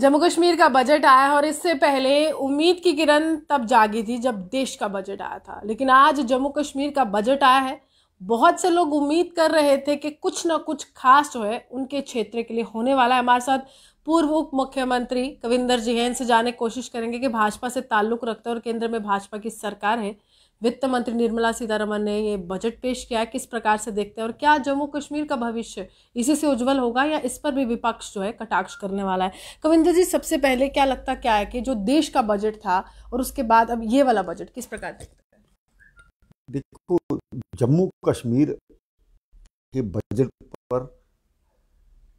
जम्मू कश्मीर का बजट आया और इससे पहले उम्मीद की किरण तब जागी थी जब देश का बजट आया था लेकिन आज जम्मू कश्मीर का बजट आया है बहुत से लोग उम्मीद कर रहे थे कि कुछ ना कुछ खास जो है उनके क्षेत्र के लिए होने वाला है हमारे साथ पूर्व उप मुख्यमंत्री कविंदर जी हैं इनसे जाने की कोशिश करेंगे कि भाजपा से ताल्लुक रखते हैं और केंद्र में भाजपा की सरकार है वित्त मंत्री निर्मला सीतारमन ने ये बजट पेश किया है किस प्रकार से देखते हैं और क्या जम्मू कश्मीर का भविष्य इसी से उज्जवल होगा या इस पर भी विपक्ष जो है कटाक्ष करने वाला है कविंदर जी सबसे पहले क्या लगता क्या है कि जो देश का बजट था और उसके बाद अब ये वाला बजट किस प्रकार देखते हैं देखो जम्मू कश्मीर के बजट पर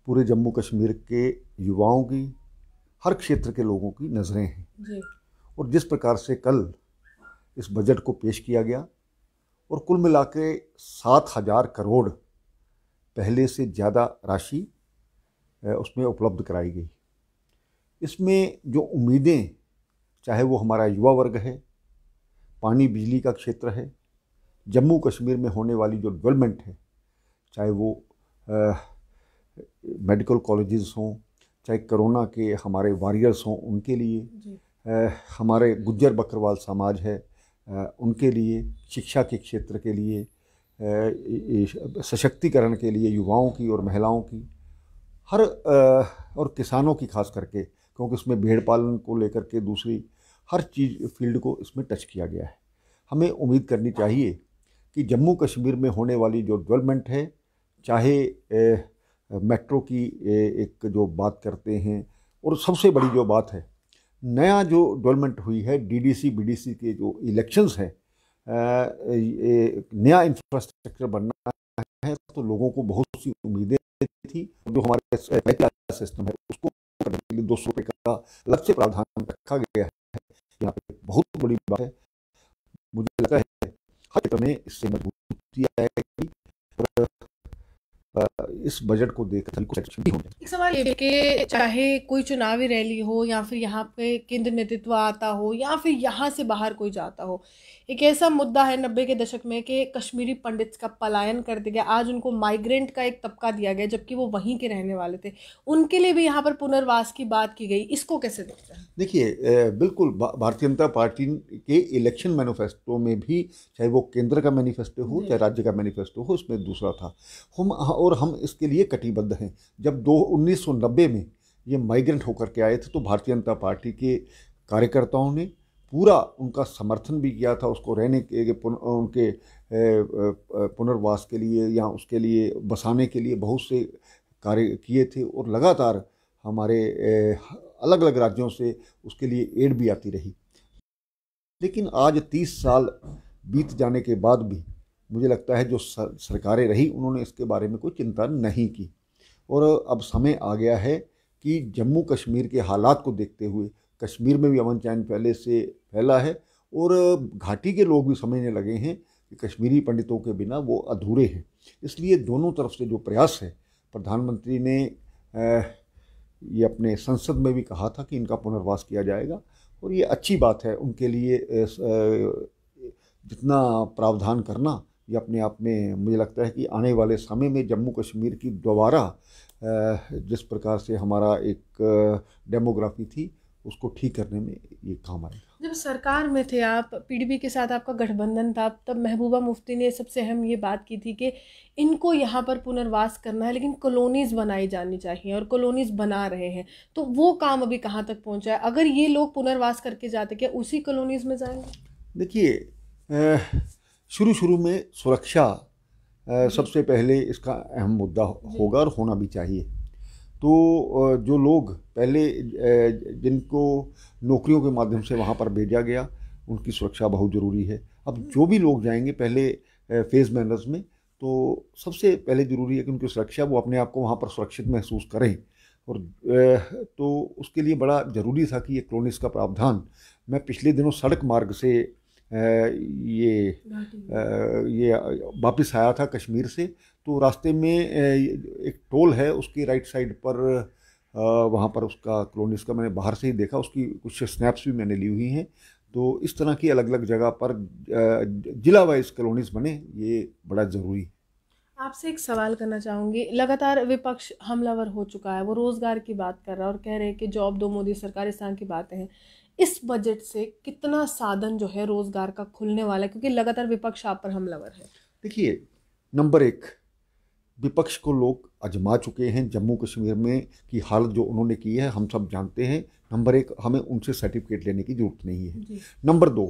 पूरे जम्मू कश्मीर के युवाओं की हर क्षेत्र के लोगों की नज़रें हैं और जिस प्रकार से कल इस बजट को पेश किया गया और कुल मिला के सात हज़ार करोड़ पहले से ज़्यादा राशि उसमें उपलब्ध कराई गई इसमें जो उम्मीदें चाहे वो हमारा युवा वर्ग है पानी बिजली का क्षेत्र है जम्मू कश्मीर में होने वाली जो डेवलपमेंट है चाहे वो आ, मेडिकल कॉलेजेस हों चाहे कोरोना के हमारे वॉरियर्स हों उनके लिए आ, हमारे गुज्जर बकरवाल समाज है उनके लिए शिक्षा के क्षेत्र के लिए सशक्तिकरण के लिए युवाओं की और महिलाओं की हर और किसानों की खास करके क्योंकि इसमें भेड़ पालन को लेकर के दूसरी हर चीज़ फील्ड को इसमें टच किया गया है हमें उम्मीद करनी चाहिए कि जम्मू कश्मीर में होने वाली जो डेवलपमेंट है चाहे मेट्रो की एक जो बात करते हैं और सबसे बड़ी जो बात है नया जो डेवलपमेंट हुई है डीडीसी बीडीसी के जो इलेक्शंस है नया इंफ्रास्ट्रक्चर बनना है तो लोगों को बहुत सी उम्मीदें थी जो हमारे सिस्टम है उसको करने के लिए दो सौ रुपये का लक्ष्य प्रावधान रखा गया है यहाँ पे बहुत बड़ी बात है मुझे लगता है हर में इससे मजबूती आएगी इस बजट को देख एक सवाल ये कि चाहे कोई चुनावी रैली हो या फिर यहाँ पे केंद्र नेतृत्व आता हो या फिर यहाँ से बाहर कोई जाता हो एक ऐसा मुद्दा है नब्बे के दशक में कि कश्मीरी पंडित्स का पलायन कर दिया आज उनको माइग्रेंट का एक तबका दिया गया जबकि वो वहीं के रहने वाले थे उनके लिए भी यहाँ पर पुनर्वास की बात की गई इसको कैसे देखते हैं देखिए बिल्कुल भारतीय जनता पार्टी के इलेक्शन मैनिफेस्टो में भी चाहे वो केंद्र का मैनिफेस्टो हो चाहे राज्य का मैनिफेस्टो हो उसमें दूसरा था हम और हम इसके लिए कटिबद्ध हैं जब दो उन्नीस में ये माइग्रेंट होकर के आए थे तो भारतीय जनता पार्टी के कार्यकर्ताओं ने पूरा उनका समर्थन भी किया था उसको रहने के पुन, उनके पुनर्वास के लिए या उसके लिए बसाने के लिए बहुत से कार्य किए थे और लगातार हमारे अलग अलग राज्यों से उसके लिए एड भी आती रही लेकिन आज तीस साल बीत जाने के बाद भी मुझे लगता है जो सरकारें रही उन्होंने इसके बारे में कोई चिंता नहीं की और अब समय आ गया है कि जम्मू कश्मीर के हालात को देखते हुए कश्मीर में भी अमन चैन पहले से फैला है और घाटी के लोग भी समझने लगे हैं कि कश्मीरी पंडितों के बिना वो अधूरे हैं इसलिए दोनों तरफ से जो प्रयास है प्रधानमंत्री ने ये अपने संसद में भी कहा था कि इनका पुनर्वास किया जाएगा और ये अच्छी बात है उनके लिए जितना प्रावधान करना ये अपने आप में मुझे लगता है कि आने वाले समय में जम्मू कश्मीर की दोबारा जिस प्रकार से हमारा एक डेमोग्राफी थी उसको ठीक करने में ये काम आएगा जब सरकार में थे आप पीडीपी के साथ आपका गठबंधन था तब महबूबा मुफ्ती ने सबसे अहम ये बात की थी कि इनको यहाँ पर पुनर्वास करना है लेकिन कॉलोनीज़ बनाई जानी चाहिए और कॉलोनीज़ बना रहे हैं तो वो काम अभी कहाँ तक पहुँचा है अगर ये लोग पुनर्वास करके जाते क्या उसी कॉलोनीज़ में जाएंगे देखिए शुरू शुरू में सुरक्षा सबसे पहले इसका अहम मुद्दा होगा और होना भी चाहिए तो जो लोग पहले जिनको नौकरियों के माध्यम से वहाँ पर भेजा गया उनकी सुरक्षा बहुत ज़रूरी है अब हम्म। जो भी लोग जाएंगे पहले फेज़ मैनर्स में तो सबसे पहले ज़रूरी है कि उनकी सुरक्षा वो अपने आप को वहाँ पर सुरक्षित महसूस करें और तो उसके लिए बड़ा ज़रूरी था कि ये क्लोनिस का प्रावधान मैं पिछले दिनों सड़क मार्ग से ये ये वापस आया था कश्मीर से तो रास्ते में एक टोल है उसकी राइट साइड पर वहाँ पर उसका क्लोनिस का मैंने बाहर से ही देखा उसकी कुछ स्नैप्स भी मैंने ली हुई हैं तो इस तरह की अलग अलग जगह पर जिला वाइज कॉलोनीज बने ये बड़ा ज़रूरी है आपसे एक सवाल करना चाहूँगी लगातार विपक्ष हमलावर हो चुका है वो रोज़गार की बात कर रहा है और कह रहे हैं कि जॉब दो मोदी सरकार इस तरह की बातें हैं इस बजट से कितना साधन जो है रोजगार का खुलने वाला है क्योंकि लगातार विपक्ष आप पर हमलावर है देखिए नंबर एक विपक्ष को लोग अजमा चुके हैं जम्मू कश्मीर में की हालत जो उन्होंने की है हम सब जानते हैं नंबर एक हमें उनसे सर्टिफिकेट लेने की ज़रूरत नहीं है नंबर दो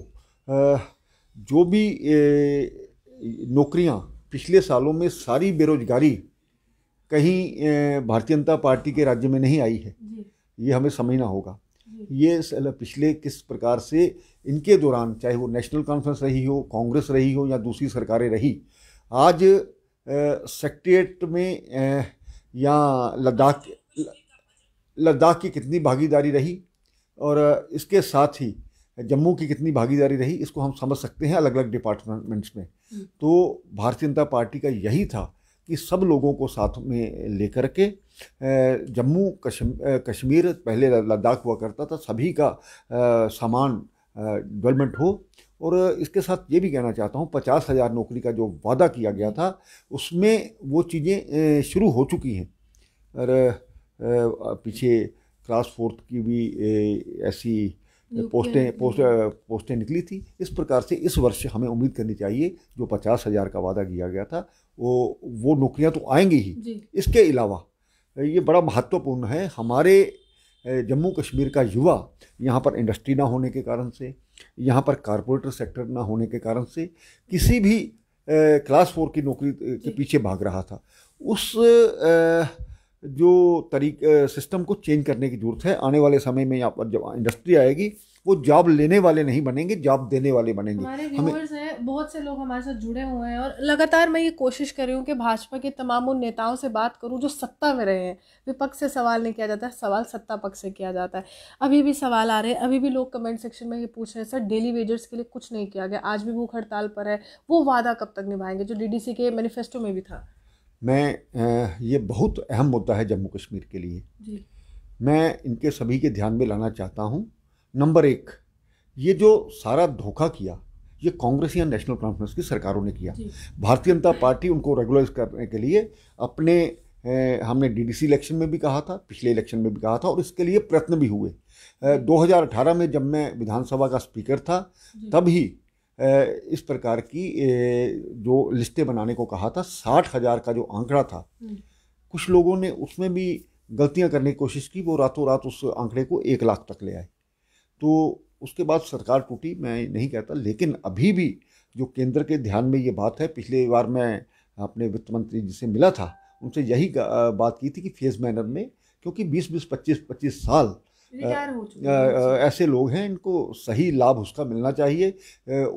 जो भी नौकरियां पिछले सालों में सारी बेरोजगारी कहीं भारतीय जनता पार्टी के राज्य में नहीं आई है ये हमें समझना होगा ये पिछले किस प्रकार से इनके दौरान चाहे वो नेशनल कॉन्फ्रेंस रही हो कांग्रेस रही हो या दूसरी सरकारें रही आज सेक्ट्रेट में आ, या लद्दाख लद्दाख की कितनी भागीदारी रही और इसके साथ ही जम्मू की कितनी भागीदारी रही इसको हम समझ सकते हैं अलग अलग डिपार्टमेंट्स में हम्म। तो भारतीय जनता पार्टी का यही था कि सब लोगों को साथ में लेकर के जम्मू कश्मीर पहले लद्दाख हुआ करता था सभी का सामान डेवलपमेंट हो और इसके साथ ये भी कहना चाहता हूँ पचास हज़ार नौकरी का जो वादा किया गया था उसमें वो चीज़ें शुरू हो चुकी हैं और पीछे क्लास फोर्थ की भी ऐसी पोस्टें पोस्ट पोस्टें निकली थी इस प्रकार से इस वर्ष हमें उम्मीद करनी चाहिए जो पचास हज़ार का वादा किया गया था वो वो नौकरियां तो आएंगी ही इसके अलावा ये बड़ा महत्वपूर्ण है हमारे जम्मू कश्मीर का युवा यहाँ पर इंडस्ट्री ना होने के कारण से यहाँ पर कारपोरेटर सेक्टर ना होने के कारण से किसी भी क्लास फोर की नौकरी के पीछे भाग रहा था उस जो तरीक सिस्टम को चेंज करने की ज़रूरत है आने वाले समय में यहाँ पर जब इंडस्ट्री आएगी वो जॉब लेने वाले नहीं बनेंगे जॉब देने वाले बनेंगे हमें है बहुत से लोग हमारे साथ जुड़े हुए हैं और लगातार मैं ये कोशिश कर रही हूँ कि भाजपा के तमाम उन नेताओं से बात करूँ जो सत्ता में रहे हैं विपक्ष से सवाल नहीं किया जाता है सवाल सत्ता पक्ष से किया जाता है अभी भी सवाल आ रहे हैं अभी भी लोग कमेंट सेक्शन में ये पूछ रहे हैं सर डेली वेजर्स के लिए कुछ नहीं किया गया आज भी भूख हड़ताल पर है वो वादा कब तक निभाएंगे जो डी के मैनिफेस्टो में भी था मैं ये बहुत अहम मुद्दा है जम्मू कश्मीर के लिए जी। मैं इनके सभी के ध्यान में लाना चाहता हूँ नंबर एक ये जो सारा धोखा किया ये कांग्रेस या नेशनल कॉन्फ्रेंस की सरकारों ने किया भारतीय जनता पार्टी उनको रेगुलराइज करने के लिए अपने हमने डीडीसी इलेक्शन में भी कहा था पिछले इलेक्शन में भी कहा था और इसके लिए प्रयत्न भी हुए 2018 में जब मैं विधानसभा का स्पीकर था तब ही इस प्रकार की जो लिस्टें बनाने को कहा था साठ हज़ार का जो आंकड़ा था हम्म। कुछ लोगों ने उसमें भी गलतियां करने की कोशिश की वो रातों रात उस आंकड़े को एक लाख तक ले आए तो उसके बाद सरकार टूटी मैं नहीं कहता लेकिन अभी भी जो केंद्र के ध्यान में ये बात है पिछले बार मैं अपने वित्त मंत्री जी से मिला था उनसे यही बात की थी कि फेस मैनर में क्योंकि 20 बीस पच्चीस पच्चीस साल ऐसे लोग हैं इनको सही लाभ उसका मिलना चाहिए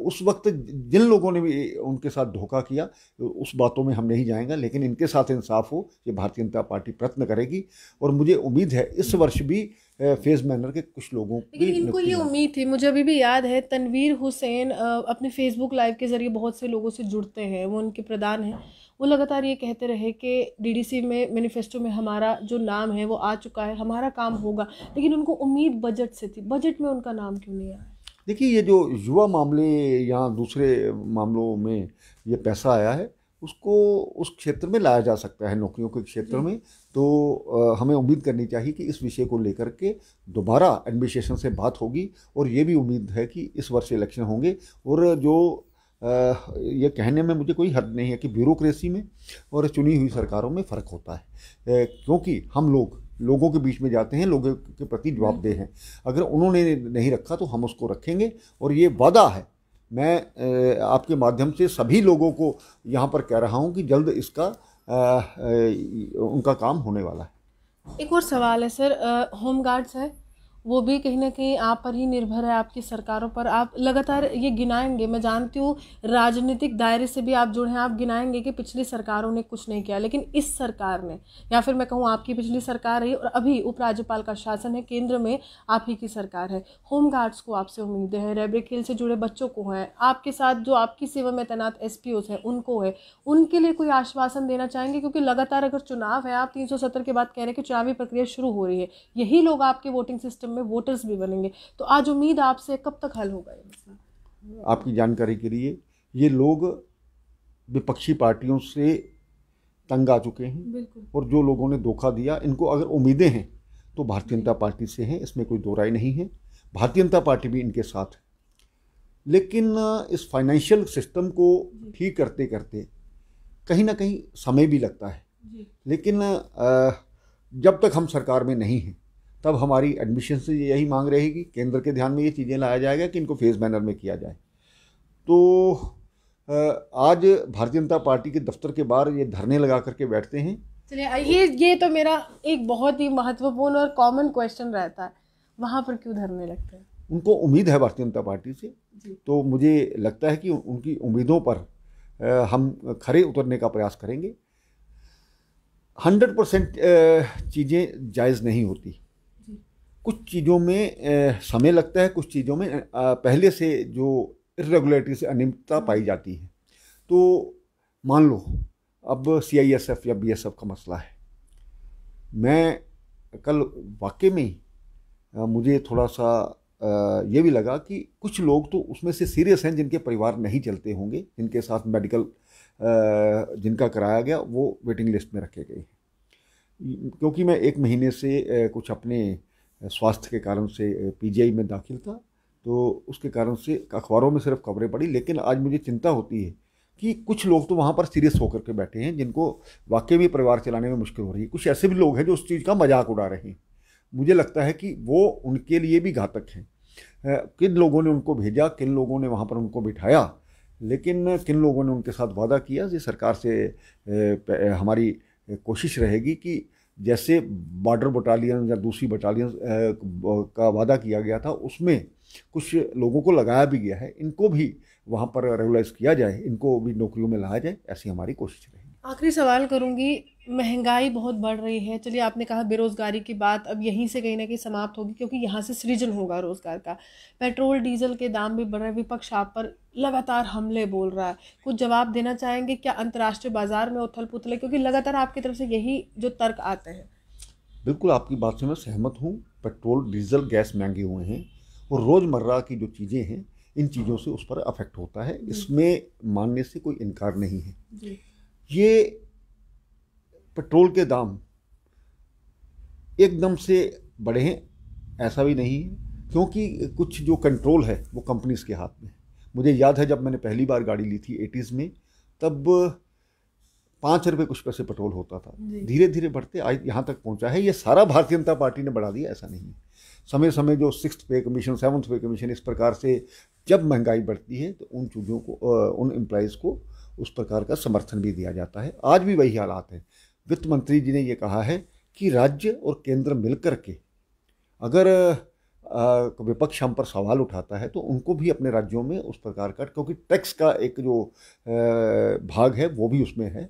उस वक्त जिन लोगों ने भी उनके साथ धोखा किया उस बातों में हम नहीं जाएंगे लेकिन इनके साथ इंसाफ हो ये भारतीय जनता पार्टी प्रयत्न करेगी और मुझे उम्मीद है इस वर्ष भी फेज मैनर के कुछ लोगों लेकिन इनको ये उम्मीद थी मुझे अभी भी याद है तनवीर हुसैन अपने फेसबुक लाइव के जरिए बहुत से लोगों से जुड़ते हैं वो उनके प्रधान हैं वो लगातार ये कहते रहे कि डीडीसी में मैनिफेस्टो में हमारा जो नाम है वो आ चुका है हमारा काम होगा लेकिन उनको उम्मीद बजट से थी बजट में उनका नाम क्यों नहीं आया देखिए ये जो युवा मामले या दूसरे मामलों में ये पैसा आया है उसको उस क्षेत्र में लाया जा सकता है नौकरियों के क्षेत्र में तो आ, हमें उम्मीद करनी चाहिए कि इस विषय को लेकर के दोबारा एडमिनिस्ट्रेशन से बात होगी और ये भी उम्मीद है कि इस वर्ष इलेक्शन होंगे और जो ये कहने में मुझे कोई हद नहीं है कि ब्यूरोक्रेसी में और चुनी हुई सरकारों में फ़र्क होता है क्योंकि हम लोग लोगों के बीच में जाते हैं लोगों के प्रति जवाबदेह हैं अगर उन्होंने नहीं रखा तो हम उसको रखेंगे और ये वादा है मैं आपके माध्यम से सभी लोगों को यहाँ पर कह रहा हूँ कि जल्द इसका उनका काम होने वाला है एक और सवाल है सर होम गार्ड्स है वो भी कहीं ना कहीं आप पर ही निर्भर है आपकी सरकारों पर आप लगातार ये गिनाएंगे मैं जानती हूँ राजनीतिक दायरे से भी आप जुड़े हैं आप गिनाएंगे कि पिछली सरकारों ने कुछ नहीं किया लेकिन इस सरकार ने या फिर मैं कहूँ आपकी पिछली सरकार रही और अभी उपराज्यपाल का शासन है केंद्र में आप ही की सरकार है होम गार्ड्स को आपसे उम्मीदें हैं रेबरिक हिल से जुड़े बच्चों को हैं आपके साथ जो आपकी सेवा में तैनात एस पी हैं उनको है उनके लिए कोई आश्वासन देना चाहेंगे क्योंकि लगातार अगर चुनाव है आप तीन के बाद कह रहे हैं कि चुनावी प्रक्रिया शुरू हो रही है यही लोग आपके वोटिंग सिस्टम में वोटर्स भी बनेंगे तो आज उम्मीद आपसे कब तक हल होगा ये मसला आपकी जानकारी के लिए ये लोग विपक्षी पार्टियों से तंग आ चुके हैं और जो लोगों ने धोखा दिया इनको अगर उम्मीदें हैं तो भारतीय जनता पार्टी से हैं इसमें कोई दो राय नहीं है भारतीय जनता पार्टी भी इनके साथ है लेकिन इस फाइनेंशियल सिस्टम को ठीक करते करते कहीं ना कहीं समय भी लगता है लेकिन जब तक हम सरकार में नहीं हैं तब हमारी एडमिशन से यही मांग रहेगी केंद्र के ध्यान में ये चीज़ें लाया जाएगा कि इनको फेज़ मैनर में किया जाए तो आज भारतीय जनता पार्टी के दफ्तर के बाहर ये धरने लगा करके बैठते हैं चलिए ये ये तो मेरा एक बहुत ही महत्वपूर्ण और कॉमन क्वेश्चन रहता है वहाँ पर क्यों धरने लगते हैं उनको उम्मीद है भारतीय जनता पार्टी से तो मुझे लगता है कि उनकी उम्मीदों पर हम खरे उतरने का प्रयास करेंगे हंड्रेड परसेंट चीज़ें जायज़ नहीं होती कुछ चीज़ों में समय लगता है कुछ चीज़ों में पहले से जो इरेगुलरिटी से अनियमितता पाई जाती है तो मान लो अब सी आई एस एफ या बी एस एफ का मसला है मैं कल वाकई में मुझे थोड़ा सा ये भी लगा कि कुछ लोग तो उसमें से सीरियस हैं जिनके परिवार नहीं चलते होंगे जिनके साथ मेडिकल जिनका कराया गया वो वेटिंग लिस्ट में रखे गए हैं क्योंकि मैं एक महीने से कुछ अपने स्वास्थ्य के कारण से पीजीआई में दाखिल था तो उसके कारण से अखबारों में सिर्फ खबरें पड़ी लेकिन आज मुझे चिंता होती है कि कुछ लोग तो वहाँ पर सीरियस होकर के बैठे हैं जिनको वाकई में परिवार चलाने में मुश्किल हो रही है कुछ ऐसे भी लोग हैं जो उस चीज़ का मजाक उड़ा रहे हैं मुझे लगता है कि वो उनके लिए भी घातक हैं किन लोगों ने उनको भेजा किन लोगों ने वहाँ पर उनको बिठाया लेकिन किन लोगों ने उनके साथ वादा किया ये सरकार से हमारी कोशिश रहेगी कि जैसे बॉर्डर बटालियन या दूसरी बटालियन का वादा किया गया था उसमें कुछ लोगों को लगाया भी गया है इनको भी वहाँ पर रेगुलाइज किया जाए इनको भी नौकरियों में लाया जाए ऐसी हमारी कोशिश रही आखिरी सवाल करूँगी महंगाई बहुत बढ़ रही है चलिए आपने कहा बेरोज़गारी की बात अब यहीं से कहीं ना कहीं समाप्त होगी क्योंकि यहाँ से सृजन होगा रोज़गार का पेट्रोल डीजल के दाम भी बढ़ रहे हैं विपक्ष आप पर लगातार हमले बोल रहा है कुछ जवाब देना चाहेंगे क्या अंतर्राष्ट्रीय बाजार में उथल पुथल है क्योंकि लगातार आपकी तरफ से यही जो तर्क आते हैं बिल्कुल आपकी बात से मैं सहमत हूँ पेट्रोल डीजल गैस महंगे हुए हैं और रोज़मर्रा की जो चीज़ें हैं इन चीज़ों से उस पर अफेक्ट होता है इसमें मानने से कोई इनकार नहीं है ये पेट्रोल के दाम एकदम से बढ़े हैं ऐसा भी नहीं है क्योंकि कुछ जो कंट्रोल है वो कंपनीज के हाथ में मुझे याद है जब मैंने पहली बार गाड़ी ली थी एटीज़ में तब पाँच रुपये कुछ पैसे पेट्रोल होता था धीरे धीरे बढ़ते आज यहाँ तक पहुँचा है ये सारा भारतीय जनता पार्टी ने बढ़ा दिया ऐसा नहीं है समय समय जो सिक्स पे कमीशन सेवन्थ पे कमीशन इस प्रकार से जब महंगाई बढ़ती है तो उन चीज़ों को उन एम्प्लॉयज़ को उस प्रकार का समर्थन भी दिया जाता है आज भी वही हालात है वित्त मंत्री जी ने ये कहा है कि राज्य और केंद्र मिलकर के अगर विपक्ष हम पर सवाल उठाता है तो उनको भी अपने राज्यों में उस प्रकार का क्योंकि टैक्स का एक जो भाग है वो भी उसमें है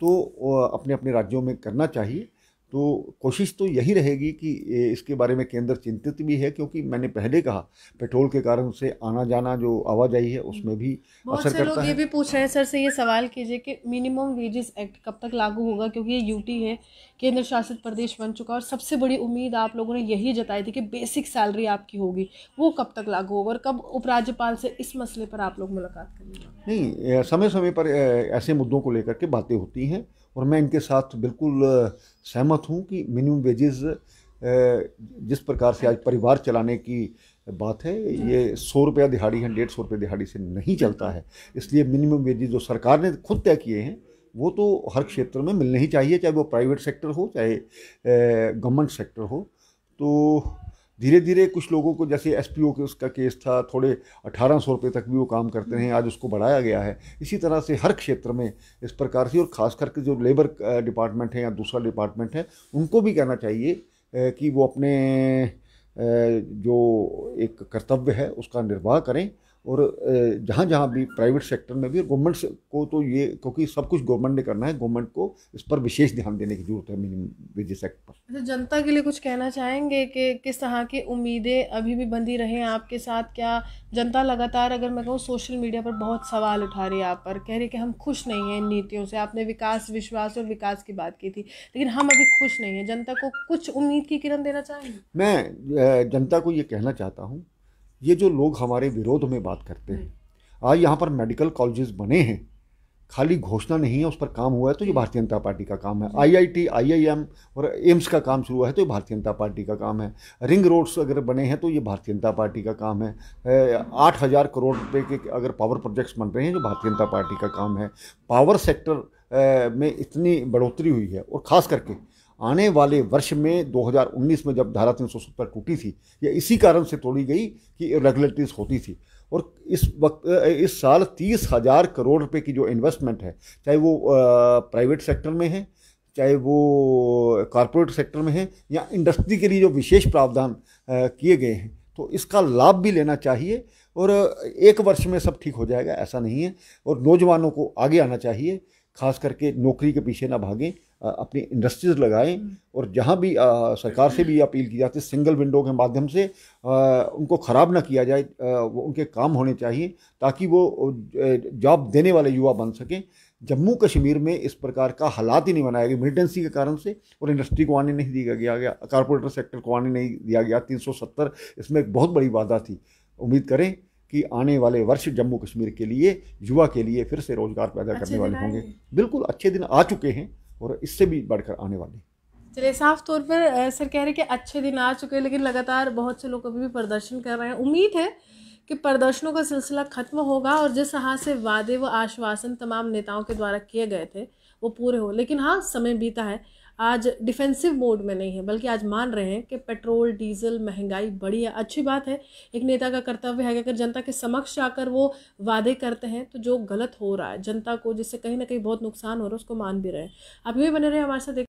तो अपने अपने राज्यों में करना चाहिए तो कोशिश तो यही रहेगी कि इसके बारे में केंद्र चिंतित भी है क्योंकि मैंने पहले कहा पेट्रोल के कारण से आना जाना जो आवाजाही है उसमें भी असर करता लोग है ये भी पूछ रहे हैं सर से ये सवाल कीजिए कि मिनिमम वेजेस एक्ट कब तक लागू होगा क्योंकि ये यूटी है केंद्र शासित प्रदेश बन चुका और सबसे बड़ी उम्मीद आप लोगों ने यही जताई थी कि बेसिक सैलरी आपकी होगी वो कब तक लागू होगा और कब उपराज्यपाल से इस मसले पर आप लोग मुलाकात करेंगे नहीं समय समय पर ऐसे मुद्दों को लेकर के बातें होती हैं और मैं इनके साथ बिल्कुल सहमत हूँ कि मिनिमम वेजेस जिस प्रकार से आज परिवार चलाने की बात है ये सौ रुपया दिहाड़ी है डेढ़ सौ रुपये दिहाड़ी से नहीं चलता है इसलिए मिनिमम वेजेस जो सरकार ने खुद तय किए हैं वो तो हर क्षेत्र में मिलने ही चाहिए चाहे वो प्राइवेट सेक्टर हो चाहे गवर्नमेंट सेक्टर हो तो धीरे धीरे कुछ लोगों को जैसे एस के उसका केस था थोड़े अठारह सौ रुपये तक भी वो काम करते हैं आज उसको बढ़ाया गया है इसी तरह से हर क्षेत्र में इस प्रकार से और ख़ास करके जो लेबर डिपार्टमेंट है या दूसरा डिपार्टमेंट है उनको भी कहना चाहिए कि वो अपने जो एक कर्तव्य है उसका निर्वाह करें और जहाँ जहाँ भी प्राइवेट सेक्टर में भी गवर्नमेंट को तो ये क्योंकि सब कुछ गवर्नमेंट ने करना है गवर्नमेंट को इस पर विशेष ध्यान देने की जरूरत है मिनिमम वेजेस एक्ट पर तो जनता के लिए कुछ कहना चाहेंगे कि किस तरह की उम्मीदें अभी भी बंधी रहे आपके साथ क्या जनता लगातार अगर मैं कहूँ सोशल मीडिया पर बहुत सवाल उठा रही है आप पर कह रही कि हम खुश नहीं हैं इन नीतियों से आपने विकास विश्वास और विकास की बात की थी लेकिन हम अभी खुश नहीं हैं जनता को कुछ उम्मीद की किरण देना चाहेंगे मैं जनता को ये कहना चाहता हूँ ये जो लोग हमारे विरोध में बात करते हैं हम्म। आज यहाँ पर मेडिकल कॉलेजेस बने हैं खाली घोषणा नहीं है उस पर काम हुआ है तो ये हम्म। भारतीय जनता पार्टी का काम है आईआईटी, आईआईएम और एम्स का काम शुरू हुआ है तो ये भारतीय जनता पार्टी का काम है रिंग रोड्स अगर बने हैं तो ये भारतीय जनता पार्टी का काम है आठ हज़ार करोड़ रुपये के अगर पावर प्रोजेक्ट्स बन रहे हैं जो तो भारतीय जनता पार्टी का काम है पावर सेक्टर में इतनी बढ़ोतरी हुई है और ख़ास करके आने वाले वर्ष में 2019 में जब धारा तीन टूटी थी या इसी कारण से तोड़ी गई कि रेगुलेटरीज होती थी और इस वक्त इस साल तीस हज़ार करोड़ रुपए की जो इन्वेस्टमेंट है चाहे वो प्राइवेट सेक्टर में है चाहे वो कॉरपोरेट सेक्टर में है या इंडस्ट्री के लिए जो विशेष प्रावधान किए गए हैं तो इसका लाभ भी लेना चाहिए और एक वर्ष में सब ठीक हो जाएगा ऐसा नहीं है और नौजवानों को आगे आना चाहिए खास करके नौकरी के पीछे ना भागें अपनी इंडस्ट्रीज लगाएं हम्म। और जहां भी आ, सरकार से भी अपील की जाती है सिंगल विंडो के माध्यम से आ, उनको ख़राब ना किया जाए वो उनके काम होने चाहिए ताकि वो जॉब देने वाले युवा बन सकें जम्मू कश्मीर में इस प्रकार का हालात ही नहीं बनाया गया मिलिटेंसी के कारण से और इंडस्ट्री को आने नहीं दिया गया गया कॉरपोरेटर सेक्टर को आने नहीं दिया गया तीन इसमें एक बहुत बड़ी वादा थी उम्मीद करें कि आने वाले वर्ष जम्मू कश्मीर के लिए युवा के लिए फिर से रोजगार पैदा करने वाले होंगे बिल्कुल अच्छे दिन आ चुके हैं और इससे भी बढ़कर आने वाले चलिए साफ तौर पर सर कह रहे हैं कि अच्छे दिन आ चुके हैं लेकिन लगातार बहुत से लोग अभी भी प्रदर्शन कर रहे हैं उम्मीद है कि प्रदर्शनों का सिलसिला खत्म होगा और जिस तरह से वादे व आश्वासन तमाम नेताओं के द्वारा किए गए थे वो पूरे हो लेकिन हाँ समय बीता है आज डिफेंसिव मोड में नहीं है बल्कि आज मान रहे हैं कि पेट्रोल डीजल महंगाई बढ़ी है अच्छी बात है एक नेता का कर्तव्य है कि अगर जनता के समक्ष आकर वो वादे करते हैं तो जो गलत हो रहा है जनता को जिससे कहीं ना कहीं बहुत नुकसान हो रहा है उसको मान भी रहे हैं आप ये बने रहे हमारे साथ